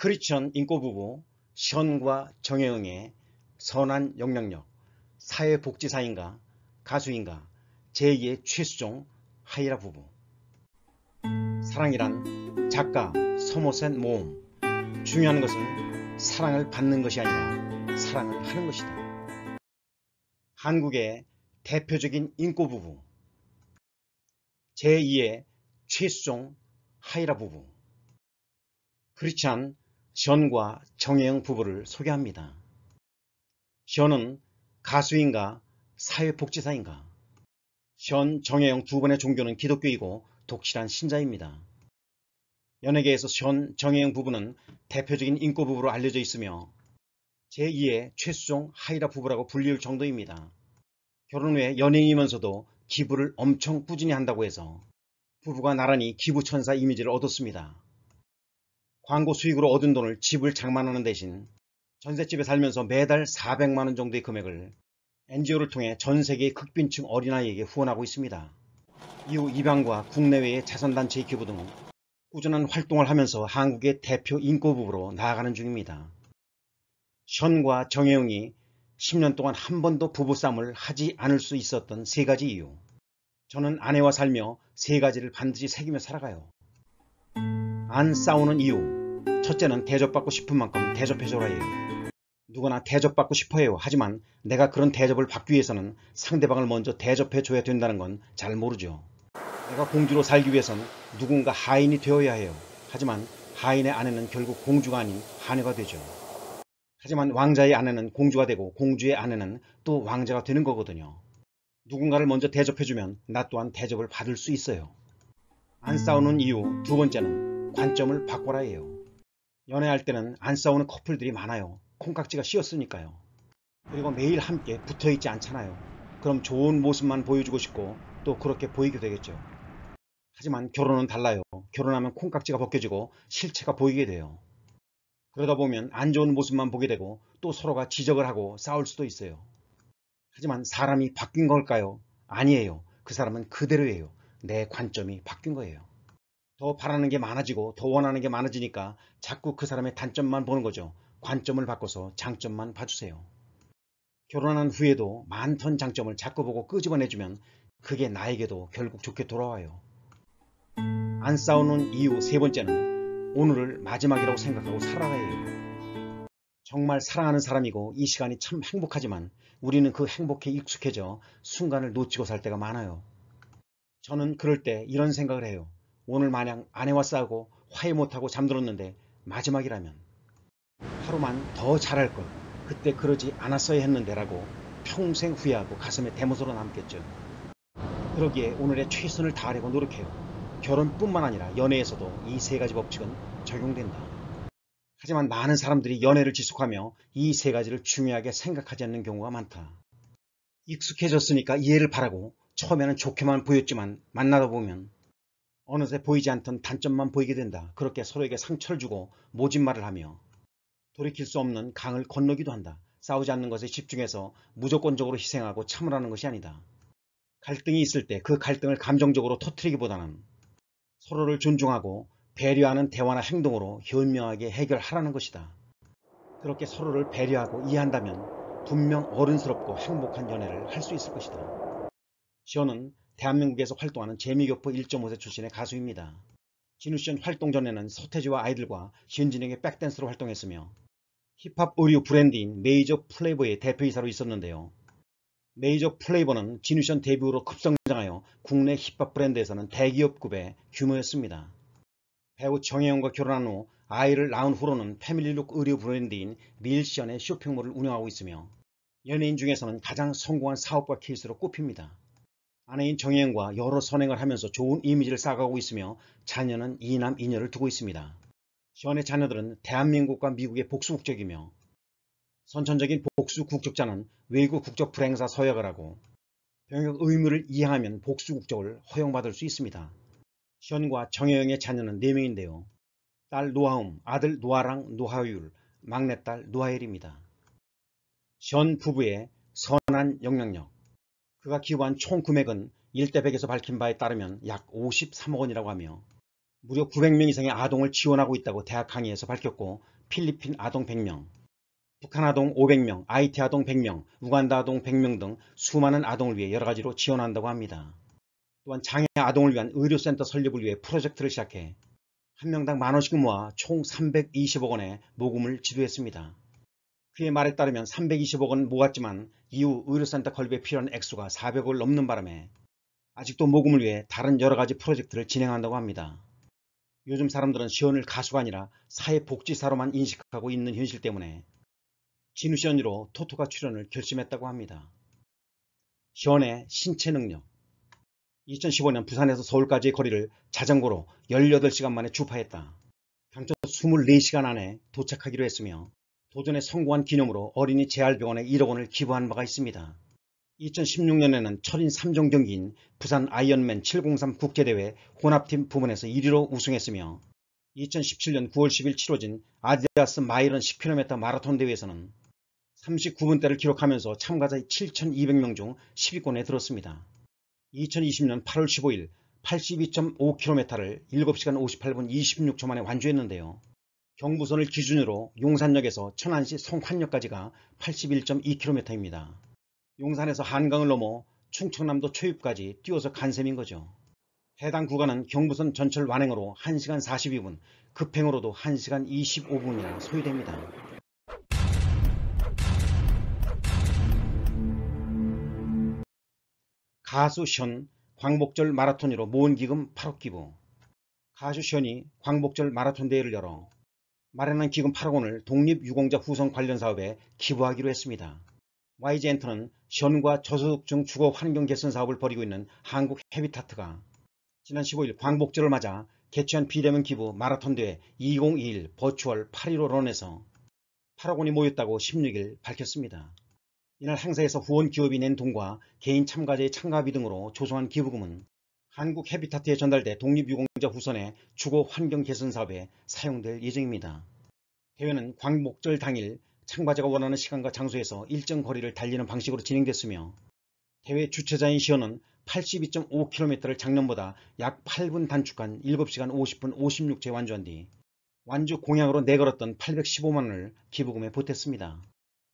크리스천 인꼬부부 시현과 정혜영의 선한 영향력, 사회복지사인가, 가수인가, 제2의 최수종, 하이라 부부 사랑이란 작가 서모센 모음 중요한 것은 사랑을 받는 것이 아니라 사랑을 하는 것이다. 한국의 대표적인 인꼬부부 제2의 최수종 하이라 부부 크리스찬 션과 정혜영 부부를 소개합니다. 션은 가수인가 사회복지사인가 션, 정혜영 두 번의 종교는 기독교이고 독실한 신자입니다. 연예계에서 션, 정혜영 부부는 대표적인 인꼬 부부로 알려져 있으며 제2의 최수종, 하이라 부부라고 불릴 정도입니다. 결혼 후에 연예인이면서도 기부를 엄청 꾸준히 한다고 해서 부부가 나란히 기부천사 이미지를 얻었습니다. 광고 수익으로 얻은 돈을 집을 장만하는 대신 전셋집에 살면서 매달 400만원 정도의 금액을 NGO를 통해 전세계 극빈층 어린아이에게 후원하고 있습니다. 이후 입양과 국내외의 자선단체의 기부 등 꾸준한 활동을 하면서 한국의 대표 인꼬부부로 나아가는 중입니다. 션과 정혜영이 10년 동안 한 번도 부부싸움을 하지 않을 수 있었던 세 가지 이유. 저는 아내와 살며 세 가지를 반드시 새기며 살아가요. 안 싸우는 이유. 첫째는 대접받고 싶은 만큼 대접해줘라예요. 누구나 대접받고 싶어해요. 하지만 내가 그런 대접을 받기 위해서는 상대방을 먼저 대접해줘야 된다는 건 잘 모르죠. 내가 공주로 살기 위해선 누군가 하인이 되어야 해요. 하지만 하인의 아내는 결국 공주가 아닌 하녀가 되죠. 하지만 왕자의 아내는 공주가 되고 공주의 아내는 또 왕자가 되는 거거든요. 누군가를 먼저 대접해주면 나 또한 대접을 받을 수 있어요. 안 싸우는 음. 이유 두 번째는 관점을 바꿔라 해요. 연애할 때는 안 싸우는 커플들이 많아요. 콩깍지가 씌었으니까요. 그리고 매일 함께 붙어있지 않잖아요. 그럼 좋은 모습만 보여주고 싶고 또 그렇게 보이게 되겠죠. 하지만 결혼은 달라요. 결혼하면 콩깍지가 벗겨지고 실체가 보이게 돼요. 그러다 보면 안 좋은 모습만 보게 되고 또 서로가 지적을 하고 싸울 수도 있어요. 하지만 사람이 바뀐 걸까요? 아니에요. 그 사람은 그대로예요. 내 관점이 바뀐 거예요. 더 바라는 게 많아지고 더 원하는 게 많아지니까 자꾸 그 사람의 단점만 보는 거죠. 관점을 바꿔서 장점만 봐주세요. 결혼한 후에도 많던 장점을 자꾸 보고 끄집어내주면 그게 나에게도 결국 좋게 돌아와요. 안 싸우는 이유 세 번째는 오늘을 마지막이라고 생각하고 살아가야 해요. 정말 사랑하는 사람이고 이 시간이 참 행복하지만 우리는 그 행복에 익숙해져 순간을 놓치고 살 때가 많아요. 저는 그럴 때 이런 생각을 해요. 오늘 마냥 아내와 싸우고 화해 못하고 잠들었는데 마지막이라면 하루만 더 잘할 걸 그때 그러지 않았어야 했는데라고 평생 후회하고 가슴에 대못으로 남겠죠. 그러기에 오늘의 최선을 다하려고 노력해요. 결혼뿐만 아니라 연애에서도 이 세 가지 법칙은 적용된다. 하지만 많은 사람들이 연애를 지속하며 이 세 가지를 중요하게 생각하지 않는 경우가 많다. 익숙해졌으니까 이해를 바라고 처음에는 좋게만 보였지만 만나다 보면 어느새 보이지 않던 단점만 보이게 된다. 그렇게 서로에게 상처를 주고 모진말을 하며 돌이킬 수 없는 강을 건너기도 한다. 싸우지 않는 것에 집중해서 무조건적으로 희생하고 참으라는 것이 아니다. 갈등이 있을 때 그 갈등을 감정적으로 터트리기보다는 서로를 존중하고 배려하는 대화나 행동으로 현명하게 해결하라는 것이다. 그렇게 서로를 배려하고 이해한다면 분명 어른스럽고 행복한 연애를 할 수 있을 것이다. 시어는 대한민국에서 활동하는 재미교포 1.5세 출신의 가수입니다. 진우 씨는 활동 전에는 서태지와 아이들과 신진에게 백댄스로 활동했으며 힙합 의류 브랜드인 메이저 플레이버의 대표이사로 있었는데요. 메이저 플레이버는 진우 씨 데뷔 후로 급성장하여 국내 힙합 브랜드에서는 대기업급의 규모였습니다. 배우 정혜영과 결혼한 후 아이를 낳은 후로는 패밀리룩 의류 브랜드인 릴션의 쇼핑몰을 운영하고 있으며 연예인 중에서는 가장 성공한 사업과 케이스로 꼽힙니다. 아내인 정혜영과 여러 선행을 하면서 좋은 이미지를 쌓아가고 있으며 자녀는 이남 이녀를 두고 있습니다. 시의 자녀들은 대한민국과 미국의 복수 국적이며 선천적인 복수 국적자는 외국 국적 불행사 서약을 하고 병역 의무를 이행하면 복수 국적을 허용받을 수 있습니다. 시현과 정혜영의 자녀는 4명인데요. 딸노아움 아들 노아랑 노하율, 막내딸 노하일입니다. 현 부부의 선한 영향력 그가 기부한 총 금액은 1대 100에서 밝힌 바에 따르면 약 53억 원이라고 하며 무려 900명 이상의 아동을 지원하고 있다고 대학 강의에서 밝혔고 필리핀 아동 100명, 북한 아동 500명, 아이티 아동 100명, 우간다 아동 100명 등 수많은 아동을 위해 여러 가지로 지원한다고 합니다. 또한 장애 아동을 위한 의료센터 설립을 위해 프로젝트를 시작해 한 명당 만 원씩 모아 총 320억 원의 모금을 지도했습니다. 그의 말에 따르면 320억은 모았지만 이후 의료센터 건립에 필요한 액수가 400억을 넘는 바람에 아직도 모금을 위해 다른 여러가지 프로젝트를 진행한다고 합니다. 요즘 사람들은 시원을 가수가 아니라 사회복지사로만 인식하고 있는 현실 때문에 진우 시 언니로 토토가 출연을 결심했다고 합니다. 시원의 신체 능력 2015년 부산에서 서울까지의 거리를 자전거로 18시간 만에 주파했다. 당초 24시간 안에 도착하기로 했으며 도전에 성공한 기념으로 어린이 재활병원에 1억 원을 기부한 바가 있습니다. 2016년에는 철인 3종 경기인 부산 아이언맨 703 국제대회 혼합팀 부문에서 1위로 우승했으며 2017년 9월 10일 치러진 아디다스 마일런 10km 마라톤 대회에서는 39분대를 기록하면서 참가자 7,200명 중 10위권에 들었습니다. 2020년 8월 15일 82.5km를 7시간 58분 26초 만에 완주했는데요. 경부선을 기준으로 용산역에서 천안시 성환역까지가 81.2km입니다. 용산에서 한강을 넘어 충청남도 초입까지 뛰어서 간 셈인 거죠. 해당 구간은 경부선 전철 완행으로 1시간 42분, 급행으로도 1시간 25분이나 소요됩니다. 가수 션 광복절 마라톤으로 모은 기금 8억 기부 가수 션이 광복절 마라톤 대회를 열어 마련한 기금 8억 원을 독립유공자 후손 관련 사업에 기부하기로 했습니다. YG엔터는 현과 저소득층 주거 환경 개선 사업을 벌이고 있는 한국 헤비타트가 지난 15일 광복절을 맞아 개최한 비대면 기부 마라톤 대회 2021 버추얼 815론에서 8억 원이 모였다고 16일 밝혔습니다. 이날 행사에서 후원 기업이 낸 돈과 개인 참가자의 참가비 등으로 조성한 기부금은 한국 헤비타트에 전달돼 독립유공자 후손의 주거 환경 개선 사업에 사용될 예정입니다. 대회는 광목절 당일 참가자가 원하는 시간과 장소에서 일정 거리를 달리는 방식으로 진행됐으며 대회 주최자인 시연은 82.5km를 작년보다 약 8분 단축한 7시간 50분 56제 완주한 뒤 완주 공약으로 내걸었던 815만원을 기부금에 보탰습니다.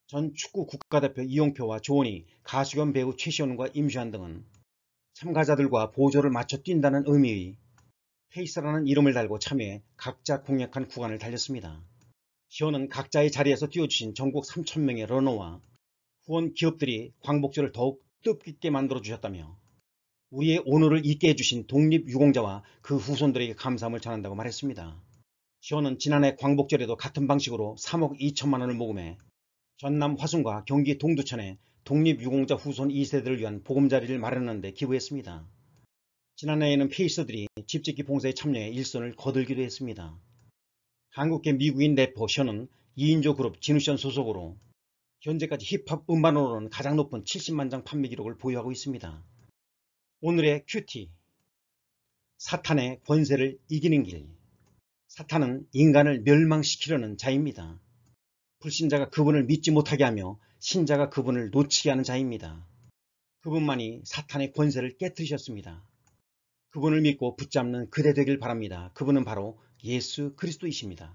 전 축구 국가대표 이용표와 조원희, 가수 겸 배우 최시원과 임시환 등은 참가자들과 보조를 맞춰 뛴다는 의미의 페이스라는 이름을 달고 참여해 각자 공략한 구간을 달렸습니다. 시원은 각자의 자리에서 뛰어주신 전국 3천명의 러너와 후원 기업들이 광복절을 더욱 뜻깊게 만들어주셨다며 우리의 오늘을 있게 해주신 독립유공자와 그 후손들에게 감사함을 전한다고 말했습니다. 시원은 지난해 광복절에도 같은 방식으로 3억 2천만 원을 모금해 전남 화순과 경기 동두천에 독립유공자 후손 2세대를 위한 보금자리를 마련하는 데 기부했습니다. 지난해에는 페이스들이 집짓기 봉사에 참여해 일선을 거들기도 했습니다. 한국계 미국인 래퍼 션은 2인조 그룹 진우션 소속으로 현재까지 힙합 음반으로는 가장 높은 70만 장 판매 기록을 보유하고 있습니다. 오늘의 큐티 사탄의 권세를 이기는 길 사탄은 인간을 멸망시키려는 자입니다. 불신자가 그분을 믿지 못하게 하며 신자가 그분을 놓치게 하는 자입니다. 그분만이 사탄의 권세를 깨뜨리셨습니다. 그분을 믿고 붙잡는 그대 되길 바랍니다. 그분은 바로 예수 그리스도이십니다.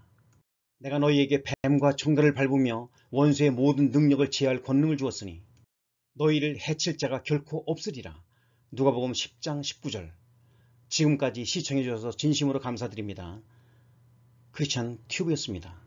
내가 너희에게 뱀과 총갈을 밟으며 원수의 모든 능력을 제할 권능을 주었으니 너희를 해칠 자가 결코 없으리라. 누가복음 10장 19절 지금까지 시청해 주셔서 진심으로 감사드립니다. 크리스찬 튜브였습니다.